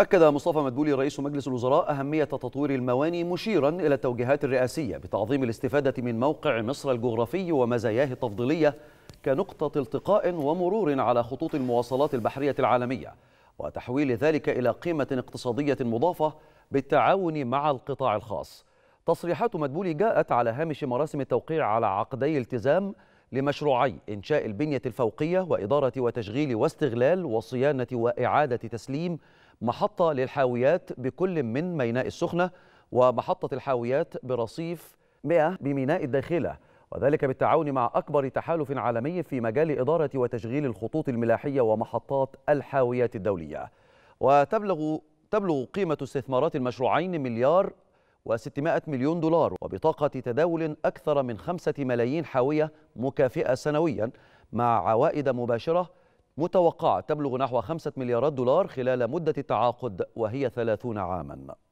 أكد مصطفى مدبولي رئيس مجلس الوزراء أهمية تطوير المواني مشيرا إلى التوجيهات الرئاسية بتعظيم الاستفادة من موقع مصر الجغرافي ومزاياه التفضيلية كنقطة التقاء ومرور على خطوط المواصلات البحرية العالمية وتحويل ذلك إلى قيمة اقتصادية مضافة بالتعاون مع القطاع الخاص تصريحات مدبولي جاءت على هامش مراسم التوقيع على عقدي التزام لمشروعي إنشاء البنية الفوقية وإدارة وتشغيل واستغلال وصيانة وإعادة تسليم محطة للحاويات بكل من ميناء السخنة ومحطة الحاويات برصيف 100 بميناء الداخلة وذلك بالتعاون مع أكبر تحالف عالمي في مجال إدارة وتشغيل الخطوط الملاحية ومحطات الحاويات الدولية وتبلغ تبلغ قيمة استثمارات المشروعين مليار و600 مليون دولار وبطاقة تداول أكثر من خمسة ملايين حاوية مكافئة سنويا مع عوائد مباشرة متوقعة تبلغ نحو 5 مليارات دولار خلال مدة التعاقد وهي 30 عاماً